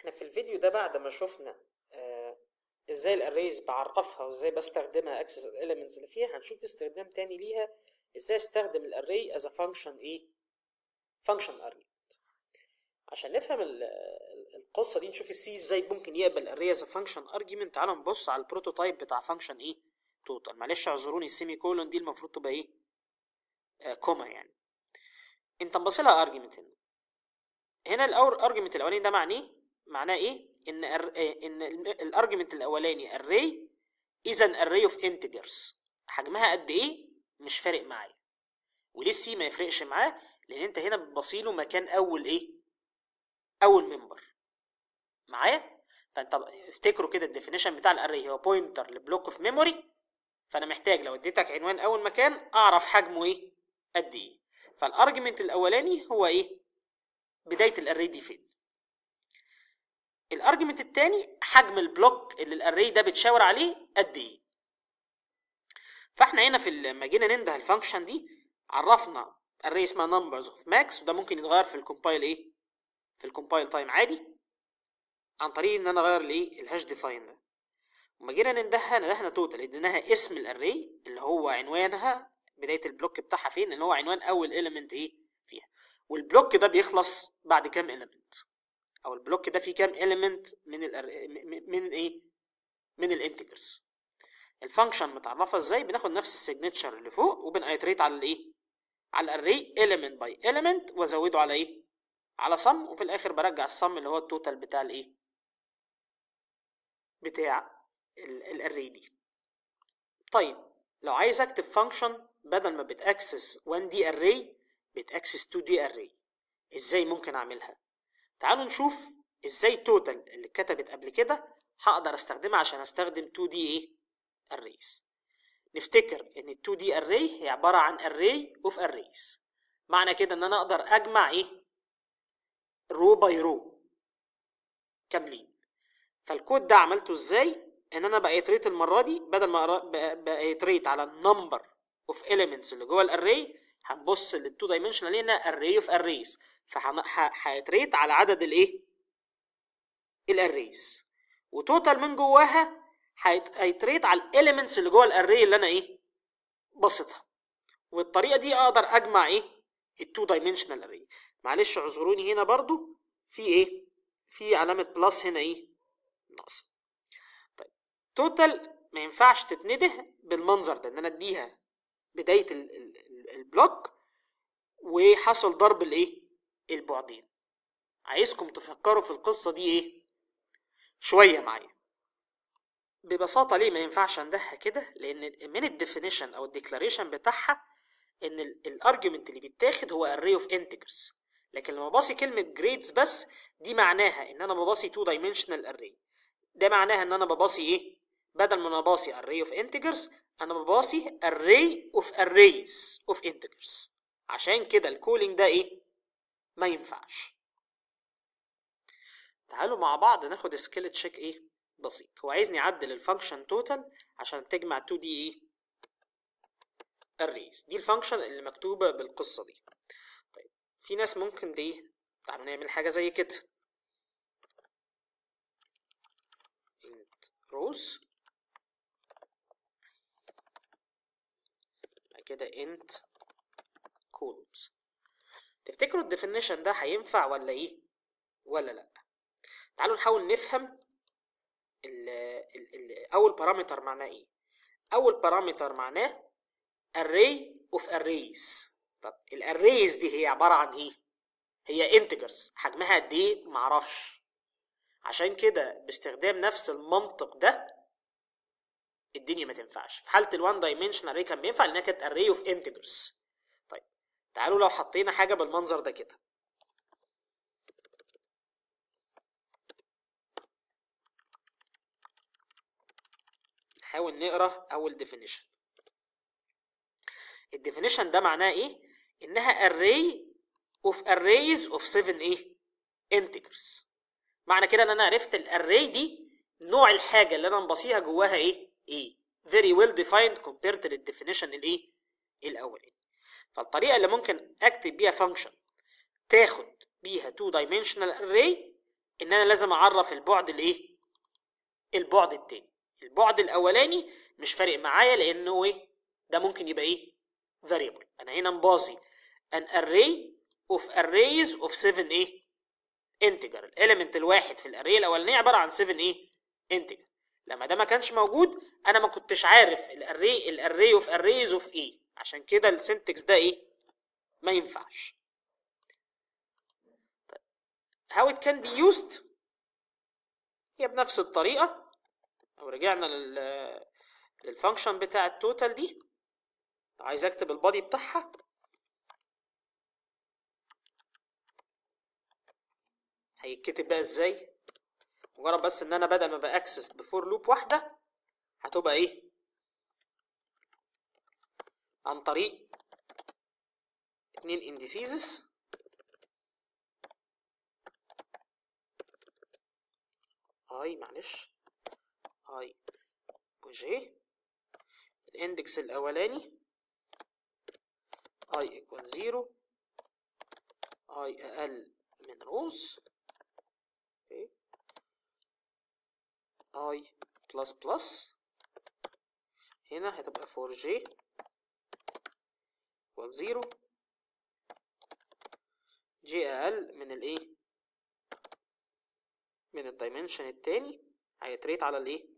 احنا في الفيديو ده بعد ما شفنا آه، ازاي الاريز بعرفها وازاي بستخدمها اكسس الاليمنتس اللي فيها هنشوف استخدام تاني ليها ازاي استخدم الاري از ا فانكشن ايه فانكشن اري عشان نفهم القصه دي نشوف السي ازاي ممكن يقبل الاري از ا فانكشن ارجيومنت تعالوا نبص على البروتوتايب بتاع فانكشن ايه توتال معلش اعذروني السيمي كولون دي المفروض تبقى ايه آه كوما يعني انت لها ارجيومنت هنا هنا الارجيومنت الاولاني ده معناه معناه ايه ان ان الارجمنت الاولاني array is an array of integers حجمها قد ايه مش فارق معايا وليه السي ما يفرقش معاه لان انت هنا بتبصيله مكان اول ايه اول ممبر معايا فانت افتكروا كده الديفينيشن بتاع الاري هو بوينتر لبلوك اوف ميموري فانا محتاج لو اديتك عنوان اول مكان اعرف حجمه ايه قد ايه فالارجمنت الاولاني هو ايه بدايه الاري دي فين الارجمنت الثاني حجم البلوك اللي الاري ده بتشاور عليه قد ايه فاحنا هنا في لما جينا ننده الفانكشن دي عرفنا الري اسمها نمبرز اوف ماكس وده ممكن يتغير في الكومبايل ايه في الكومبايل تايم عادي عن طريق ان انا اغير الايه الهاش ديفاين ده لما جينا نندهها ندهنا توتال اديناها اسم الاري اللي هو عنوانها بدايه البلوك بتاعها فين اللي هو عنوان اول اليمنت ايه فيها والبلوك ده بيخلص بعد كام اليمنت او البلوك ده فيه كام element من الـ من ايه من الانتجرز الفانكشن متعرفه ازاي بناخد نفس السيجنتشر اللي فوق وبنايتريت على الايه على الاري element by element وازوده على ايه على sum وفي الاخر برجع الصم اللي هو التوتال بتاع الايه بتاع الاري دي طيب لو عايز اكتب فانكشن بدل ما بتاكسس 1 دي اري بتاكسس 2 دي اري ازاي ممكن اعملها تعالوا نشوف ازاي التوتال اللي اتكتبت قبل كده هقدر استخدمها عشان استخدم 2 d ايه arrays نفتكر ان ال 2 d array هي عباره عن array of arrays معنى كده ان انا اقدر اجمع ايه رو باي رو كاملين فالكود ده عملته ازاي ان انا بقيتريت المره دي بدل ما بقيتريت على number of elements اللي جوه الاري هنبص للتو دايمنشنال هنا اري اوف اريز فهيتريت على عدد الايه الاريز وتوتال من جواها هيتريت على الاليمنتس اللي جوه الاري اللي انا ايه بسطها والطريقه دي اقدر اجمع ايه التو دايمنشنال اري معلش اعذروني هنا برضو في ايه في علامه بلس هنا ايه ناقصه طيب توتال ما ينفعش تتنده بالمنظر ده ان انا اديها بدايه البلوك وحصل ضرب الايه البعدين عايزكم تفكروا في القصه دي ايه شويه معايا ببساطه ليه ما ينفعش اندهها كده لان من الديفينيشن او الديكلاريشن بتاعها ان الارجيومنت اللي بيتاخد هو array اوف integers لكن لما باصي كلمه جريدز بس دي معناها ان انا بباصي 2 dimensional array ده معناها ان انا بباصي ايه بدل ما انا باصي array of integers انا بباصي array of arrays of integers عشان كده الكولينج ده ايه ما ينفعش تعالوا مع بعض ناخد سكيلت شيك ايه بسيط هو عايزني اعدل الفانكشن توتال عشان تجمع 2 دي ايه arrays دي الفانكشن اللي مكتوبه بالقصه دي طيب في ناس ممكن دي تعالوا نعمل حاجه زي كده int rows كده int columns تفتكروا الديفينيشن ده هينفع ولا ايه ولا لا تعالوا نحاول نفهم الـ الـ الـ اول بارامتر معناه ايه اول بارامتر معناه array of arrays طب الاريز دي هي عباره عن ايه هي انتجرز حجمها قد ايه معرفش عشان كده باستخدام نفس المنطق ده الدنيا ما تنفعش في حاله الوان دايمنشنال اري كان بينفع لانها كانت اري اوف انتجرز طيب تعالوا لو حطينا حاجه بالمنظر ده كده نحاول نقرا اول ديفينيشن الديفينيشن ده معناه ايه انها array of arrays of 7 ايه integers معنى كده ان انا عرفت الاري دي نوع الحاجه اللي انا مبصيها جواها ايه ايه very well defined compared للديفينيشن الايه الاولاني فالطريقه اللي ممكن اكتب بيها فانكشن تاخد بيها تو dimensional array ان انا لازم اعرف البعد الايه e. البعد التاني البعد الاولاني مش فارق معايا لانه ايه ده ممكن يبقى ايه variable انا هنا مباظي an array of arrays of 7 ايه integer الاليمنت الواحد في الاري الاولانيه عباره عن 7 ايه integer لما ده ما كانش موجود انا ما كنتش عارف الاري الاري اوف اريز اوف ايه عشان كده السنتكس ده ايه ما ينفعش طيب، how it can be used هي بنفس الطريقه لو رجعنا لل للفانكشن بتاع التوتال دي عايز اكتب البادي بتاعها هيتكتب بقى ازاي مجرد بس ان انا بدل ما باكسس بفور لوب واحده هتبقى ايه عن طريق اتنين انديسيزز اي معلش اي وجي الاندكس الاولاني اي ايكوال زيرو اي اقل من روز اي بلس بلس هنا هتبقى 4j equal 0 j اقل من الايه من الدايمنشن التاني هيتريت على الايه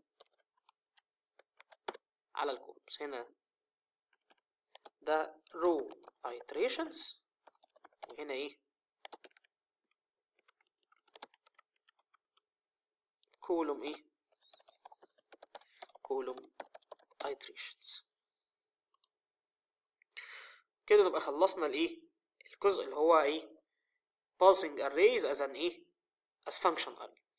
على الكوربس هنا ده رو iterations وهنا ايه كولوم ايه e. column iterations كده نبقى خلصنا الايه الجزء اللي هو ايه passing arrays as an ايه as function array